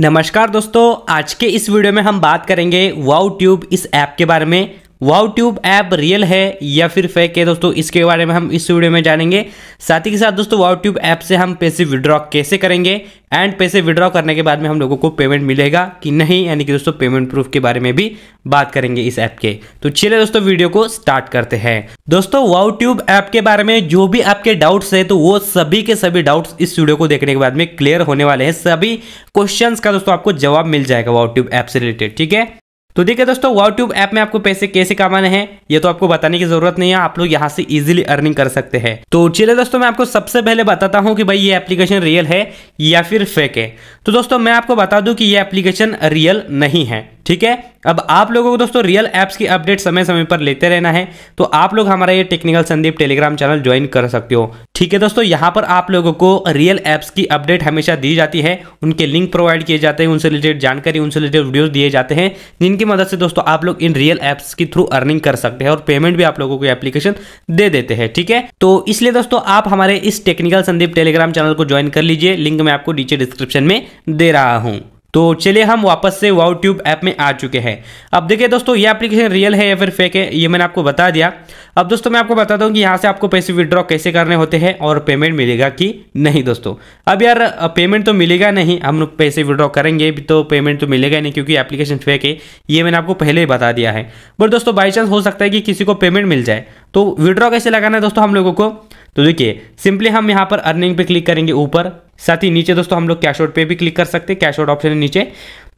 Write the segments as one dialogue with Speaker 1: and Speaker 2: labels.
Speaker 1: नमस्कार दोस्तों आज के इस वीडियो में हम बात करेंगे वाउ ट्यूब इस ऐप के बारे में वाउ ट्यूब ऐप रियल है या फिर फेक है दोस्तों इसके बारे में हम इस वीडियो में जानेंगे साथ ही साथ दोस्तों वाउ ट्यूब ऐप से हम पैसे विड्रॉ कैसे करेंगे एंड पैसे विड्रॉ करने के बाद में हम लोगों को पेमेंट मिलेगा कि नहीं यानी कि दोस्तों पेमेंट प्रूफ के बारे में भी बात करेंगे इस ऐप के तो चलिए दोस्तों वीडियो को स्टार्ट करते हैं दोस्तों वाउ ट्यूब ऐप के बारे में जो भी आपके डाउट्स है तो वो सभी के सभी डाउट इस वीडियो को देखने के बाद में क्लियर होने वाले हैं सभी क्वेश्चन का दोस्तों आपको जवाब मिल जाएगा वाउट्यूब ऐप से रिलेटेड ठीक है तो देखिए दोस्तों वाव ऐप में आपको पैसे कैसे कमाने हैं ये तो आपको बताने की जरूरत नहीं है आप लोग यहाँ से इजीली अर्निंग कर सकते हैं तो चलिए दोस्तों मैं आपको सबसे पहले बताता हूँ कि भाई ये एप्लीकेशन रियल है या फिर फेक है तो दोस्तों मैं आपको बता दूं कि ये एप्लीकेशन रियल नहीं है ठीक है अब आप लोगों को दोस्तों रियल ऐप्स की अपडेट समय समय पर लेते रहना है तो आप लोग हमारा ये Technical Sandeep Telegram channel join कर सकते हो ठीक है दोस्तों यहाँ पर आप लोगों को रियल ऐप्स की अपडेट हमेशा दी जाती है उनके लिंक प्रोवाइड किए जाते हैं उनसे रिलेटेड जानकारी उनसे रिलेटेड वीडियोज दिए जाते हैं जिनकी मदद से दोस्तों आप लोग इन रियल ऐप्स के थ्रू अर्निंग कर सकते हैं और पेमेंट भी आप लोगों को एप्लीकेशन दे देते हैं ठीक है तो इसलिए दोस्तों आप हमारे इस टेक्निकल संदीप टेलीग्राम चैनल को ज्वाइन कर लीजिए लिंक मैं आपको नीचे डिस्क्रिप्शन में दे रहा हूँ तो चलिए हम वापस से वाउ ट्यूब ऐप में आ चुके हैं अब देखिए दोस्तों ये एप्लीकेशन रियल है या फिर फेक है ये मैंने आपको बता दिया अब दोस्तों मैं आपको बताता हूँ कि यहाँ से आपको पैसे विड्रॉ कैसे करने होते हैं और पेमेंट मिलेगा कि नहीं दोस्तों अब यार पेमेंट तो मिलेगा नहीं हम लोग पैसे विड्रॉ करेंगे तो पेमेंट तो मिलेगा नहीं क्योंकि एप्लीकेशन फेक है ये मैंने आपको पहले ही बता दिया है बट दोस्तों बाई चांस हो सकता है कि किसी को पेमेंट मिल जाए तो विड्रॉ कैसे लगाना है दोस्तों हम लोगों को तो देखिए सिंपली हम यहाँ पर अर्निंग पे क्लिक करेंगे ऊपर साथ ही नीचे दोस्तों हम लोग कैश आउट पे भी क्लिक कर सकते हैं कैश आउट ऑप्शन है नीचे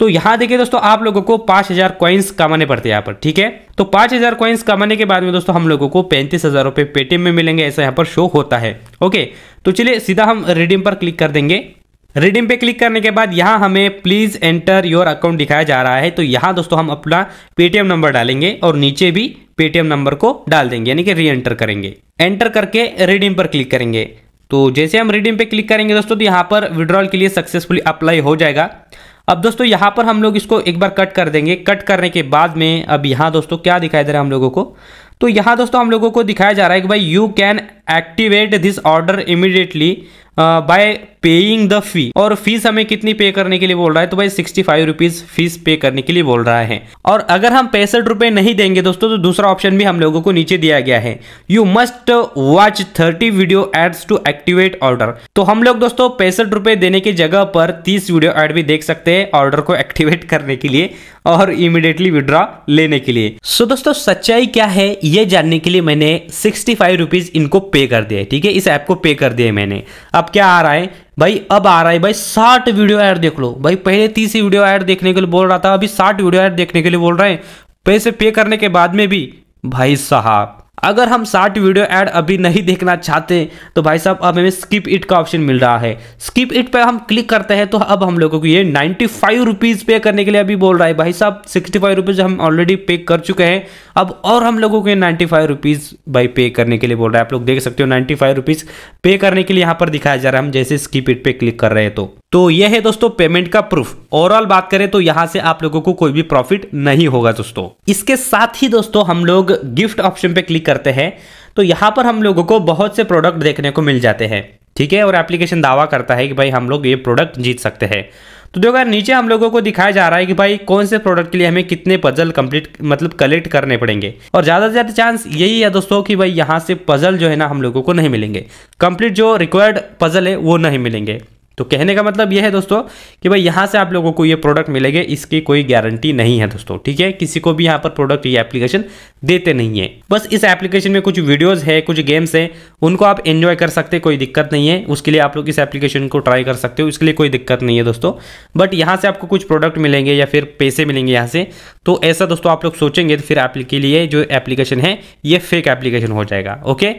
Speaker 1: तो यहां देखिए दोस्तों आप लोगों को पांच हजार कॉइन्स कमाने पड़ते हैं यहाँ पर ठीक है तो पांच हजार कॉइन्स कमाने के बाद में दोस्तों हम लोगों को पैंतीस हजार रुपये पेटीएम में मिलेंगे ऐसा यहाँ पर शो होता है ओके तो चलिए सीधा हम रिडीम पर क्लिक कर देंगे रिडीम पे क्लिक करने के बाद यहाँ हमें प्लीज एंटर योर अकाउंट दिखाया जा रहा है तो यहाँ दोस्तों हम अपना पेटीएम नंबर डालेंगे और नीचे भी पेटीएम नंबर को डाल देंगे यानी कि री एंटर करेंगे एंटर करके रिडीम पर क्लिक करेंगे तो जैसे हम रिडीम पे क्लिक करेंगे दोस्तों तो यहाँ पर विड्रॉल के लिए सक्सेसफुली अप्लाई हो जाएगा अब दोस्तों यहाँ पर हम लोग इसको एक बार कट कर देंगे कट करने के बाद में अब यहाँ दोस्तों क्या दिखाई दे रहा है हम लोगों को तो यहाँ दोस्तों हम लोगों को दिखाया जा रहा है कि भाई you can activate this order immediately by paying the fee और फीस हमें कितनी पे करने के लिए बोल रहा है तो भाई सिक्सटी फाइव रुपीज फीस पे करने के लिए बोल रहा है और अगर हम पैंसठ रुपए नहीं देंगे दोस्तों तो दूसरा ऑप्शन भी हम लोगों को नीचे दिया गया है you must watch thirty video ads to activate order तो हम लोग दोस्तों पैंसठ रुपए देने की जगह पर तीस वीडियो एड भी देख सकते हैं ऑर्डर को एक्टिवेट करने के लिए और इमिडिएटली विड्रॉ लेने के लिए सो so, दोस्तों सच्चाई क्या है ये जानने के लिए मैंने सिक्सटी फाइव रुपीज इनको पे कर दिया ठीक है इस ऐप को पे कर दिया मैंने अब अब क्या आ रहा है भाई अब आ रहा है भाई साठ वीडियो ऐड देख लो भाई पहले तीस वीडियो ऐड देखने के लिए बोल रहा था अभी साठ वीडियो ऐड देखने के लिए बोल रहे हैं पैसे पे करने के बाद में भी भाई साहब अगर हम शार्ट वीडियो ऐड अभी नहीं देखना चाहते तो भाई साहब अब हमें स्किप इट का ऑप्शन मिल रहा है स्किप इट पर हम क्लिक करते हैं तो अब हम लोगों को ये नाइन्टी फाइव रुपीज़ पे करने के लिए अभी बोल रहा है भाई साहब सिक्सटी फाइव रुपीज़ हम ऑलरेडी पे कर चुके हैं अब और हम लोगों को ये नाइन्टी फाइव रुपीज़ भाई पे करने के लिए बोल रहा है आप लोग देख सकते हो नाइन्टी फाइव रुपीज़ पे करने के लिए यहाँ पर दिखाया जा रहा है हम जैसे स्किप इट पे क्लिक कर रहे हैं तो, तो यह है दोस्तों पेमेंट का प्रूफ ओवरऑल बात करें तो यहां से आप लोगों को कोई भी प्रॉफिट नहीं होगा दोस्तों इसके साथ ही दोस्तों हम लोग गिफ्ट ऑप्शन पे क्लिक करते हैं तो यहाँ पर हम लोगों को बहुत से प्रोडक्ट देखने को मिल जाते हैं ठीक है और एप्लीकेशन दावा करता है कि भाई हम लोग ये प्रोडक्ट जीत सकते हैं तो देखो यार नीचे हम लोगों को दिखाया जा रहा है कि भाई कौन से प्रोडक्ट के लिए हमें कितने पजल कंप्लीट मतलब कलेक्ट करने पड़ेंगे और ज़्यादा से ज़्यादा चांस यही है दोस्तों कि भाई यहाँ से पजल जो है ना हम लोगों को नहीं मिलेंगे कंप्लीट जो रिक्वायर्ड पजल है वो नहीं मिलेंगे तो कहने का मतलब यह है दोस्तों कि भाई यहाँ से आप लोगों को ये प्रोडक्ट मिलेगा इसकी कोई गारंटी नहीं है दोस्तों ठीक है किसी को भी यहाँ पर प्रोडक्ट ये एप्लीकेशन देते नहीं है बस इस एप्लीकेशन में कुछ वीडियोस है कुछ गेम्स हैं उनको आप एंजॉय कर सकते कोई दिक्कत नहीं है उसके लिए आप लोग इस एप्लीकेशन को ट्राई कर सकते हो इसके लिए कोई दिक्कत नहीं है दोस्तों बट यहाँ से आपको कुछ प्रोडक्ट मिलेंगे या फिर पैसे मिलेंगे यहाँ से तो ऐसा दोस्तों आप लोग सोचेंगे तो फिर आपके लिए जो एप्लीकेशन है ये फेक एप्लीकेशन हो जाएगा ओके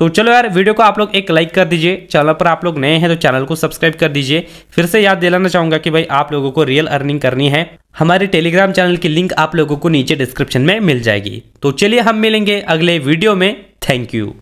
Speaker 1: तो चलो यार वीडियो को आप लोग एक लाइक कर दीजिए चैनल पर आप लोग नए हैं तो चैनल को सब्सक्राइब कर दीजिए फिर से याद दिलाना चाहूंगा कि भाई आप लोगों को रियल अर्निंग करनी है हमारे टेलीग्राम चैनल की लिंक आप लोगों को नीचे डिस्क्रिप्शन में मिल जाएगी तो चलिए हम मिलेंगे अगले वीडियो में थैंक यू